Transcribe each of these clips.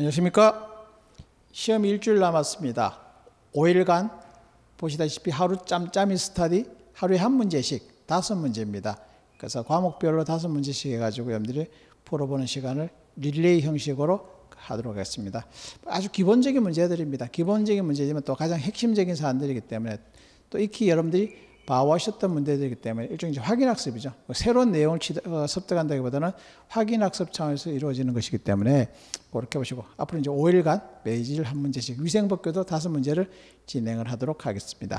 안녕하십니까? 시험이 일주일 남았습니다. 5일간 보시다시피 하루 짬짬이 스터디 하루에 한 문제씩 다섯 문제입니다. 그래서 과목별로 다섯 문제씩 해가지고 여러분들이 풀어보는 시간을 릴레이 형식으로 하도록 하겠습니다. 아주 기본적인 문제들입니다. 기본적인 문제지만 또 가장 핵심적인 사안들이기 때문에 또 익히 여러분들이 봐오셨던 문제들이기 때문에 일종의 이제 확인학습이죠. 뭐 새로운 내용을 어, 습득한다기보다는 확인학습 차원에서 이루어지는 것이기 때문에 그렇게 뭐 보시고 앞으로 이제 5일간 매일 한 문제씩 위생법교도 다섯 문제를 진행을 하도록 하겠습니다.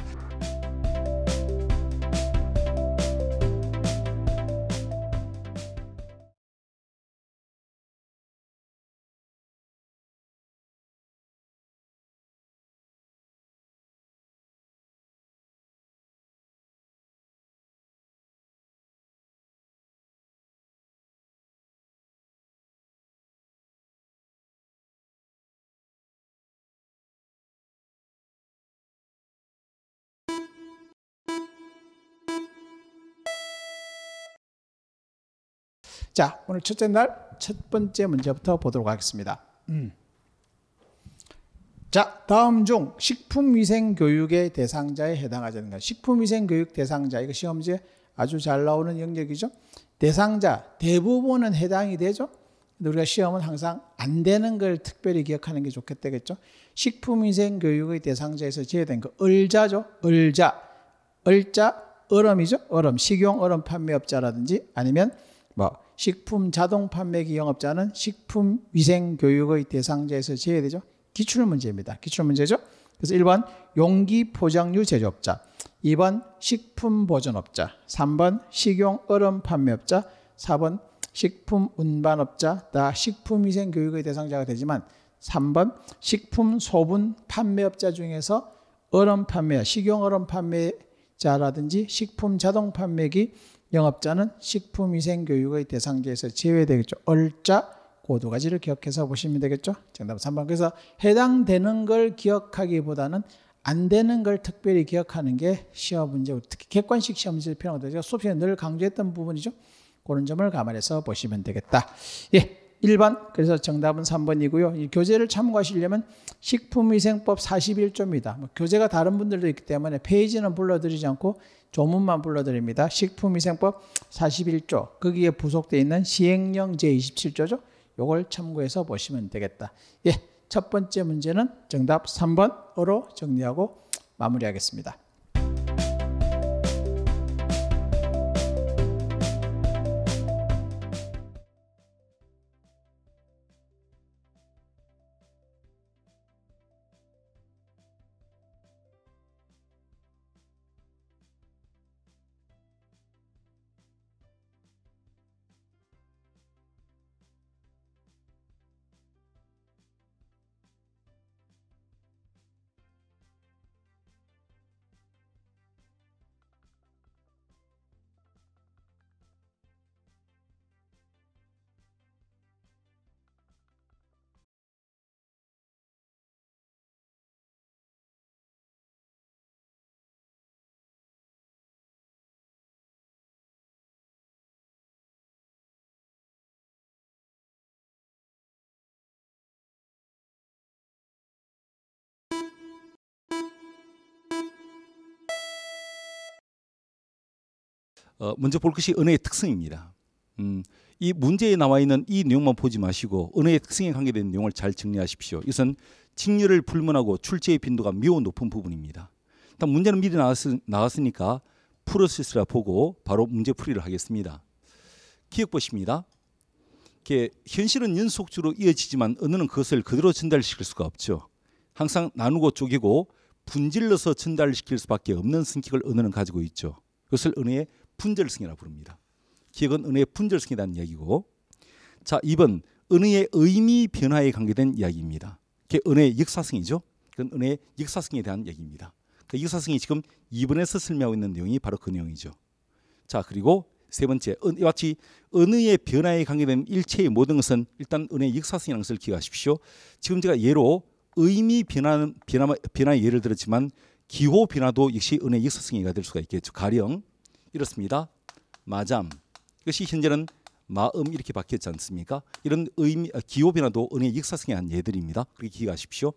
자, 오늘 첫째 날 첫 번째 문제부터 보도록 하겠습니다. 음. 자, 다음 중 식품위생 교육의 대상자에 해당하자는가? 식품위생 교육 대상자 이거 시험지에 아주 잘 나오는 영역이죠. 대상자 대부분은 해당이 되죠. 우리가 시험은 항상 안 되는 걸 특별히 기억하는 게좋겠겠죠 식품위생 교육의 대상자에서 제외된 거 그 을자죠. 을자, 을자 얼음이죠. 얼음 식용 얼음 판매업자라든지 아니면 뭐 식품 자동 판매기 영업자는 식품 위생 교육의 대상자에서 제외되죠. 기출 문제입니다. 기출 문제죠. 그래서 1번 용기 포장류 제조업자, 2번 식품 보존업자, 3번 식용 얼음 판매업자, 4번 식품 운반업자 다 식품 위생 교육의 대상자가 되지만 3번 식품 소분 판매업자 중에서 얼음 판매, 식용 얼음 판매자라든지 식품 자동 판매기 영업자는 식품위생교육의 대상자에서 제외되겠죠. 얼자, 고두가지를 기억해서 보시면 되겠죠. 정답 3번. 그래서 해당되는 걸 기억하기보다는 안 되는 걸 특별히 기억하는 게 시험 문제, 특히 객관식 시험 문제 필요하거든요. 수업 시간에 늘 강조했던 부분이죠. 그런 점을 감안해서 보시면 되겠다. 예. 1번. 그래서 정답은 3번이고요. 이 교재를 참고하시려면 식품위생법 41조입니다. 뭐 교재가 다른 분들도 있기 때문에 페이지는 불러드리지 않고 조문만 불러드립니다. 식품위생법 41조. 거기에 부속되어 있는 시행령 제27조죠. 요걸 참고해서 보시면 되겠다. 예. 첫 번째 문제는 정답 3번으로 정리하고 마무리하겠습니다. 어, 먼저 볼 것이 은혜의 특성입니다. 음, 이 문제에 나와 있는 이 내용만 보지 마시고 은혜의 특성에 관계된 내용을 잘 정리하십시오. 이것은 직렬을 불문하고 출제의 빈도가 매우 높은 부분입니다. 일단 문제는 미리 나왔으, 니까 프로세스라 보고 바로 문제 풀이를 하겠습니다. 기억보십니다. 현실은 연속주로 이어지지만 언어는 그것을 그대로 전달시킬 수가 없죠. 항상 나누고 쪼개고 분질러서 전달시킬 수밖에 없는 성격을 언어는 가지고 있죠. 그것을 언어의 분절승이라고 부릅니다. 기억은 은혜의 분절성이라는 이야기고 자 2번 은혜의 의미 변화에 관계된 이야기입니다. 그게 은혜의 역사성이죠. 그건 은혜의 역사성에 대한 얘기입니다. 그 역사성이 지금 2번에서 설명하고 있는 내용이 바로 그 내용이죠. 자 그리고 세 번째 은, 마치 은혜의 변화에 관계된 일체의 모든 것은 일단 은혜의 역사성이라는 것을 기억하십시오. 지금 제가 예로 의미 변화, 변화, 변화의 예를 들었지만 기호 변화도 역시 은혜 역사성이가 될 수가 있겠죠. 가령 이렇습니다. 마잠 이것이 현재는 마음 이렇게 바뀌었지 않습니까? 이런 의미 아, 기호 변화도 은의 역사성에 한 예들입니다. 그렇게 기억하십시오.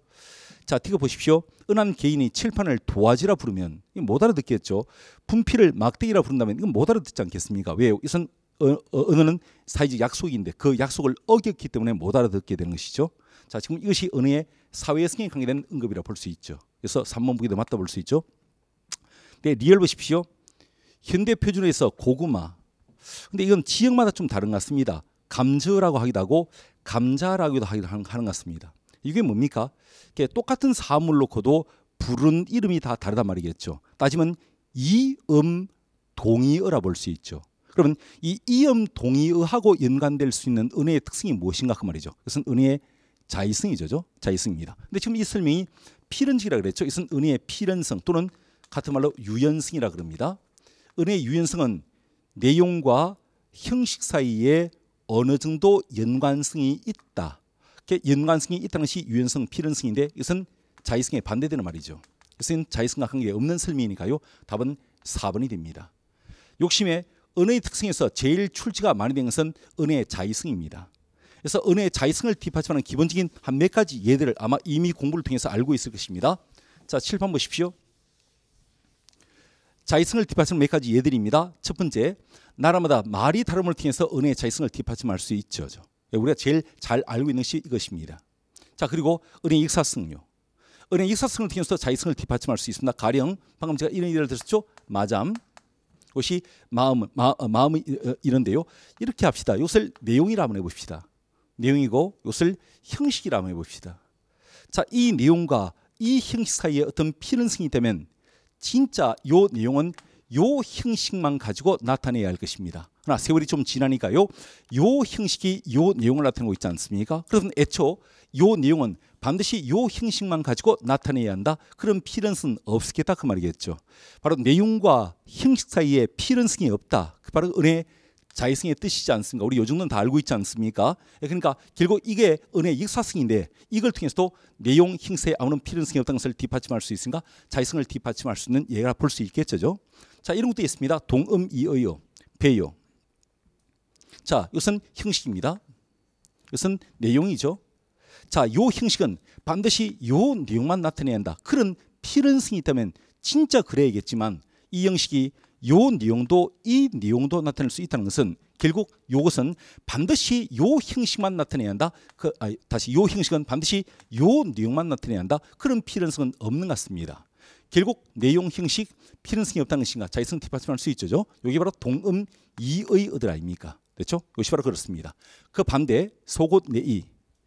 자, 티거 보십시오. 은한 개인이 칠판을 도화지라 부르면 이거 못 알아듣겠죠. 분필을 막대기라 부른다면 이건 못 알아듣지 않겠습니까? 왜요? 이것은 어, 어, 은은 사회적 약속인데 그 약속을 어겼기 때문에 못 알아듣게 되는 것이죠. 자, 지금 이것이 은어의 사회성에 관계된 응급이라볼수 있죠. 그래서 삼번 보기도 맞다 볼 수 있죠. 네, 리얼 보십시오. 현대 표준에서 고구마. 근데 이건 지역마다 좀 다른 것 같습니다. 감저라고 하기도 하고 감자라고도 하기도 하는 것 같습니다. 이게 뭡니까? 이게 똑같은 사물 놓고도 부른 이름이 다 다르단 말이겠죠. 따지면 이음 동의어라 볼 수 있죠. 그러면 이 이음 동의어하고 연관될 수 있는 은혜의 특성이 무엇인가 그 말이죠. 이것은 은혜의 자의성이죠. 자의성입니다. 근데 지금 이 설명이 필연성이라 그랬죠. 이것은 은혜의 필연성 또는 같은 말로 유연성이라 그럽니다. 은혜의 유연성은 내용과 형식 사이에 어느 정도 연관성이 있다. 연관성이 있다는 것이 유연성, 필연성인데 이것은 자의성에 반대되는 말이죠. 이것은 자의성과 관계없는 가 설명이니까요. 답은 4번이 됩니다. 욕심의 은혜의 특성에서 제일 출제가 많이 된 것은 은혜의 자의성입니다. 그래서 은혜의 자의성을 뒷받침하는 기본적인 한 몇 가지 예들을 아마 이미 공부를 통해서 알고 있을 것입니다. 자, 7번 보십시오. 자의성을 뒷받침 몇 가지 예들입니다. 첫 번째, 나라마다 말이 다름을 통해서 은혜의 자의성을 뒷받침할 수 있죠. 예, 우리가 제일 잘 알고 있는 것이 이것입니다. 자 그리고 은행 익사성요. 은행 익사성을 통해서 자의성을 뒷받침할 수 있습니다. 가령 방금 제가 이런 예를 들었죠. 마잠. 것이 마음, 마, 어, 마음이 어, 어, 이런데요. 이렇게 합시다. 요것을 내용이라 한번 해봅시다. 내용이고 요것을 형식이라 한번 해봅시다. 자, 이 내용과 이 형식 사이에 어떤 필연성이 되면 진짜 요 내용은 요 형식만 가지고 나타내야 할 것입니다. 그러나 세월이 좀 지나니까요. 요 형식이 요 내용을 나타내고 있지 않습니까? 그래서 애초 요 내용은 반드시 요 형식만 가지고 나타내야 한다. 그런 필연성 없겠다 그 말이겠죠. 바로 내용과 형식 사이에 필연성이 없다. 그 바로 은혜 자의성의 뜻이지 않습니까? 우리 요즘은 다 알고 있지 않습니까? 예, 그러니까 결국 이게 은혜의 익사성인데 이걸 통해서도 내용 행세에 아무런 필연성이 없다는 것을 뒷받침할 수있습니까 자의성을 뒷받침할 수 있는 예가 볼 수 있겠죠. 자 이런 것도 있습니다. 동음 이의요 배요. 자 이것은 형식입니다. 이것은 내용이죠. 자요 형식은 반드시 요 내용만 나타내야 한다. 그런 필연성이 있다면 진짜 그래야겠지만 이 형식이 요 내용도 이 내용도 나타낼 수 있다는 것은 결국 요것은 반드시 요 형식만 나타내야 한다. 그 아니, 다시 요 형식은 반드시 요 내용만 나타내야 한다. 그런 필연성은 없는 것 같습니다. 결국 내용 형식 필연성이 없다는 것인가 자의성 디파트를 할수 있죠. 여기 바로 동음 이의 어들 아닙니까? 그렇죠? 이것이 바로 그렇습니다. 그 반대 속옷 내이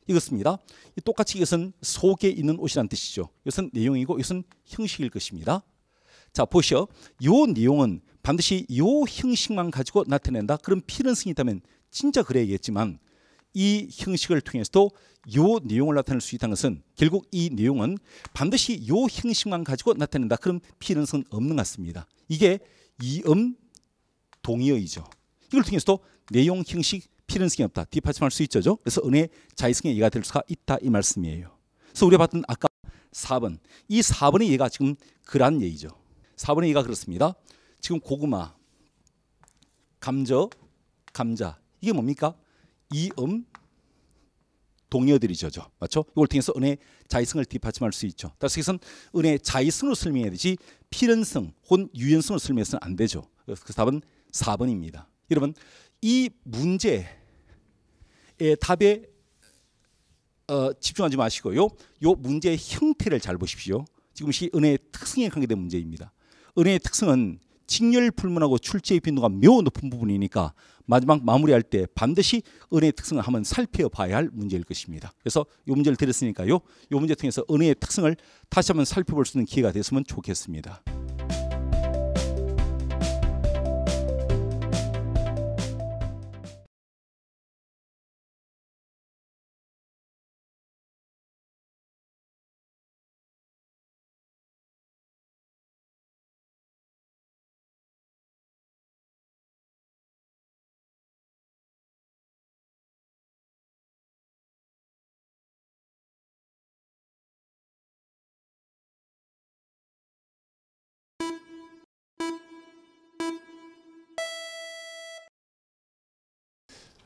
이것입니다. 똑같이 이것은 속에 있는 옷이란 뜻이죠. 이것은 내용이고 이것은 형식일 것입니다. 자 보시오. 요 내용은 반드시 요 형식만 가지고 나타낸다. 그럼 필연성이 있다면 진짜 그래야겠지만 이 형식을 통해서도 요 내용을 나타낼 수 있다는 것은 결국 이 내용은 반드시 요 형식만 가지고 나타낸다. 그럼 필연성은 없는 것 같습니다. 이게 이음 동의어이죠. 이걸 통해서도 내용 형식 필연성이 없다. 뒷받침할 수 있죠. 그래서 은혜 자의성의 예가 될 수가 있다 이 말씀이에요. 그래서 우리가 봤던 아까 4번 이 4번의 예가 지금 그러한 예이죠. 4번의 2가 그렇습니다. 지금 고구마, 감저, 감자 이게 뭡니까? 이음 동여들이죠. 맞죠? 이걸 통해서 은혜 자의성을 뒷받침할 수 있죠. 따라서 이것은 은혜 자의성으로 설명해야 되지 필연성 혹은 유연성으로 설명해서는 안 되죠. 그래서 그 답은 4번입니다. 여러분 이 문제의 답에 어, 집중하지 마시고요. 이 문제의 형태를 잘 보십시오. 지금 시 은혜의 특성에 관계된 문제입니다. 은혜의 특성은 직렬 불문하고 출제의 빈도가 매우 높은 부분이니까 마지막 마무리할 때 반드시 은혜의 특성을 한번 살펴봐야 할 문제일 것입니다. 그래서 이 문제를 드렸으니까요. 이 문제 통해서 은혜의 특성을 다시 한번 살펴볼 수 있는 기회가 됐으면 좋겠습니다.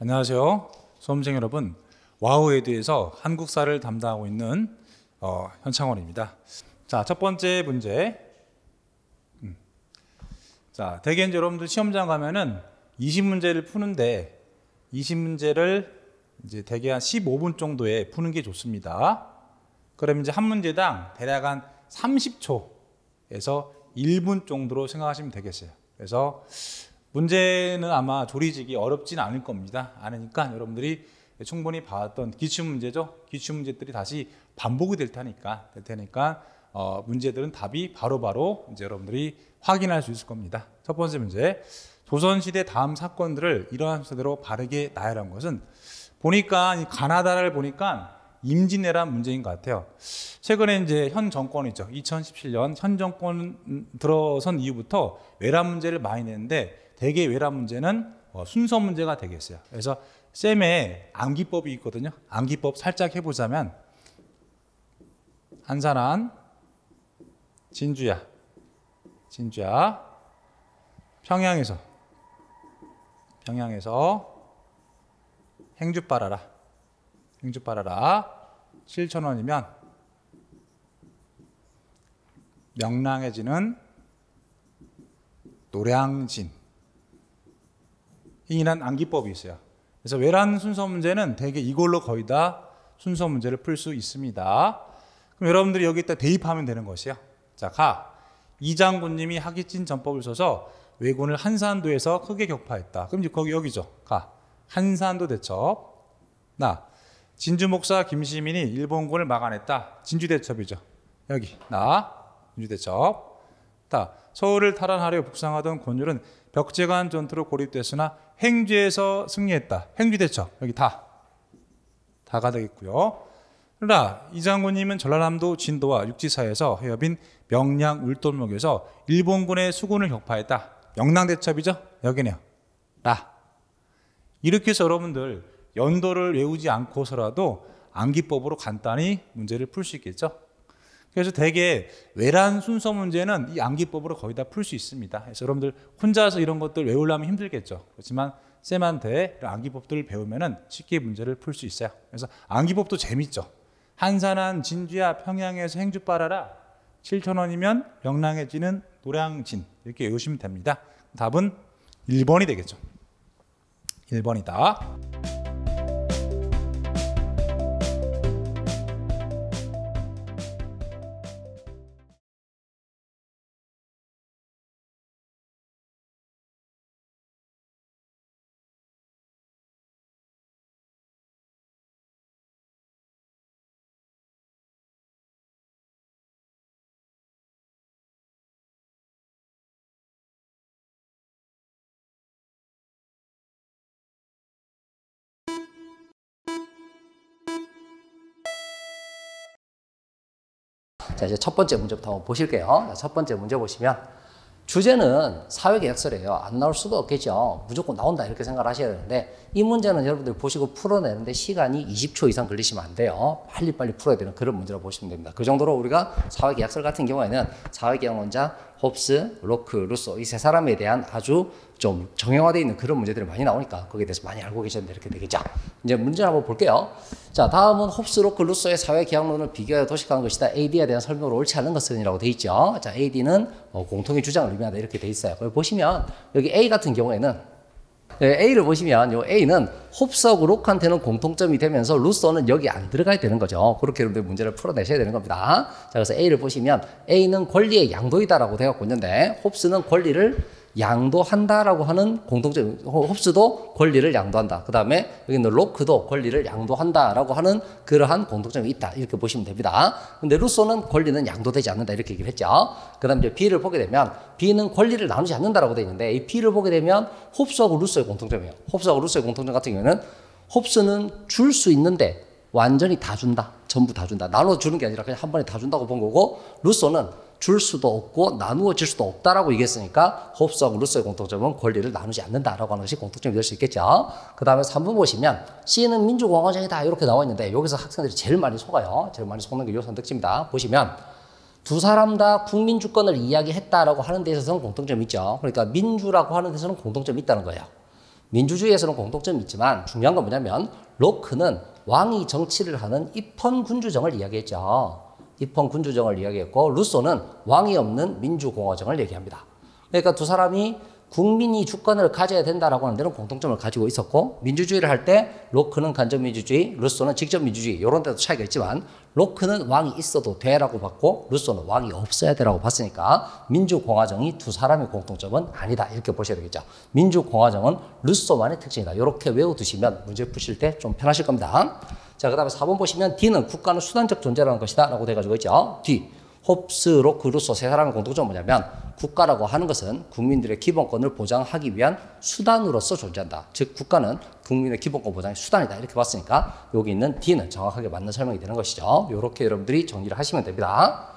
안녕하세요. 수험생 여러분. 와우에드에서 한국사를 담당하고 있는 어, 현창원입니다. 자, 첫 번째 문제. 음. 자, 대개 이제 여러분들 시험장 가면은 20문제를 푸는데 20문제를 이제 대개 한 15분 정도에 푸는 게 좋습니다. 그럼 이제 한 문제당 대략 한 30초에서 1분 정도로 생각하시면 되겠어요. 그래서 문제는 아마 조리지기 어렵진 않을 겁니다. 않으니까 여러분들이 충분히 봐던 기출 문제죠. 기출 문제들이 다시 반복이 될 테니까 될 테니까 어, 문제들은 답이 바로바로 바로 이제 여러분들이 확인할 수 있을 겁니다. 첫 번째 문제. 조선시대 다음 사건들을 이러한 순대로 바르게 나열한 것은 보니까 가나다를 보니까 임진왜란 문제인 것 같아요. 최근에 이제 현 정권이죠. 2017년 현 정권 들어선 이후부터 외란 문제를 많이 냈는데 대개 외라 문제는 어, 순서 문제가 되겠어요. 그래서 쌤의 암기법이 있거든요. 암기법 살짝 해보자면 한산한 진주야 진주야 평양에서 평양에서 행주 빨아라 행주 빨아라 7천원이면 명랑해지는 노량진 인한 암기법이 있어요. 그래서 외란 순서 문제는 대개 이걸로 거의 다 순서 문제를 풀 수 있습니다. 그럼 여러분들이 여기다 대입하면 되는 것이요. 자, 가. 이장군님이 하기찐 전법을 써서 왜군을 한산도에서 크게 격파했다. 그럼 거기 여기죠. 가. 한산도 대첩. 나. 진주 목사 김시민이 일본군을 막아냈다. 진주 대첩이죠. 여기. 나. 진주 대첩. 다. 서울을 탈환하려 북상하던 권율은 덕제간 전투로 고립됐으나 행주에서 승리했다. 행주 대첩 여기 다 다가 되겠고요. 그러나 이 장군님은 전라남도 진도와 육지사에서 해협인 명량 울돌목에서 일본군의 수군을 격파했다. 명랑 대첩이죠. 여기네요. 라 이렇게 해서 여러분들 연도를 외우지 않고서라도 암기법으로 간단히 문제를 풀 수 있겠죠. 그래서 대개 외란 순서 문제는 이 암기법으로 거의 다 풀 수 있습니다. 그래서 여러분들 혼자서 이런 것들 외우려면 힘들겠죠. 그렇지만 쌤한테 암기법들을 배우면은 쉽게 문제를 풀 수 있어요. 그래서 암기법도 재밌죠. 한산한 진주야 평양에서 행주 빨아라. 7천 원이면 명랑해 지는 노량진 이렇게 외우시면 됩니다. 답은 1번이 되겠죠. 1번이다. 자, 이제 첫 번째 문제부터 한번 보실게요. 자, 첫 번째 문제 보시면 주제는 사회계약서래요. 안 나올 수가 없겠죠. 무조건 나온다 이렇게 생각 하셔야 되는데 이 문제는 여러분들 보시고 풀어내는데 시간이 20초 이상 걸리시면 안 돼요. 빨리빨리 풀어야 되는 그런 문제라고 보시면 됩니다. 그 정도로 우리가 사회계약서 같은 경우에는 사회계약원장 홉스, 로크, 루소 이 세 사람에 대한 아주 좀 정형화되어 있는 그런 문제들이 많이 나오니까 거기에 대해서 많이 알고 계셨는데 이렇게 되겠죠. 이제 문제 한번 볼게요. 자, 다음은 홉스, 로크, 루소의 사회 기학론을 비교하여 도식한 것이다. AD에 대한 설명으로 옳지 않은 것은이라고 돼 있죠. 자, AD는 어, 뭐 공통의 주장을 의미한다 이렇게 돼 있어요. 보시면 여기 A 같은 경우에는 예, A를 보시면 요 A는 홉스하고 록한테는 공통점이 되면서 루소는 여기 안 들어가야 되는 거죠. 그렇게 여러분들 문제를 풀어내셔야 되는 겁니다. 자, 그래서 A를 보시면 A는 권리의 양도이다라고 되어 있는데 홉스는 권리를 양도한다라고 하는 공통점 홉스도 권리를 양도한다. 그 다음에 여기는 로크도 권리를 양도한다라고 하는 그러한 공통점이 있다. 이렇게 보시면 됩니다. 근데 루소는 권리는 양도되지 않는다. 이렇게 얘기를 했죠. 그 다음 이제 B를 보게 되면 B는 권리를 나누지 않는다라고 되어 있는데 이 B를 보게 되면 홉스하고 루소의 공통점이에요. 홉스하고 루소의 공통점 같은 경우에는 홉스는 줄 수 있는데 완전히 다 준다. 전부 다 준다. 나눠 주는 게 아니라 그냥 한 번에 다 준다고 본 거고 루소는 줄 수도 없고 나누어질 수도 없다라고 얘기했으니까 호흡성으로스의 공통점은 권리를 나누지 않는다라고 하는 것이 공통점이 될 수 있겠죠. 그 다음에 3분 보시면 C는 민주공화정이다 이렇게 나와 있는데 여기서 학생들이 제일 많이 속아요. 제일 많이 속는 게 요선 특집입니다. 보시면 두 사람 다 국민 주권을 이야기했다라고 하는 데 있어서는 공통점이 있죠. 그러니까 민주라고 하는 데서는 공통점이 있다는 거예요. 민주주의에서는 공통점이 있지만 중요한 건 뭐냐면 로크는 왕이 정치를 하는 입헌 군주정을 이야기했죠. 입헌 군주정을 이야기했고 루소는 왕이 없는 민주공화정을 얘기합니다. 그러니까 두 사람이 국민이 주권을 가져야 된다라고 하는 데는 공통점을 가지고 있었고 민주주의를 할 때 로크는 간접 민주주의, 루소는 직접 민주주의 이런 데도 차이가 있지만 로크는 왕이 있어도 돼라고 봤고 루소는 왕이 없어야 되라고 봤으니까 민주공화정이 두 사람의 공통점은 아니다 이렇게 보셔야 되겠죠. 민주공화정은 루소만의 특징이다. 이렇게 외워두시면 문제 푸실 때 좀 편하실 겁니다. 자, 그 다음에 4번 보시면 D는 국가는 수단적 존재라는 것이다. 라고 돼가지고 있죠. D. 홉스, 로크, 루소 세 사람의 공통점은 뭐냐면 국가라고 하는 것은 국민들의 기본권을 보장하기 위한 수단으로서 존재한다. 즉 국가는 국민의 기본권 보장의 수단이다. 이렇게 봤으니까 여기 있는 D는 정확하게 맞는 설명이 되는 것이죠. 이렇게 여러분들이 정리를 하시면 됩니다.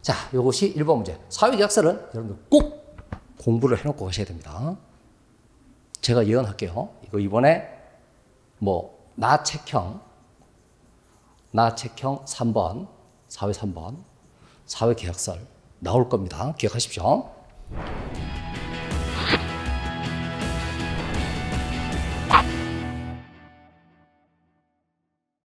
자, 이것이 1번 문제. 사회계약서는 여러분들 꼭 공부를 해놓고 가셔야 됩니다. 제가 예언할게요. 이거 이번에 뭐 나책형 나책형 3번, 사회 3번, 사회계약설 나올 겁니다. 기억하십시오.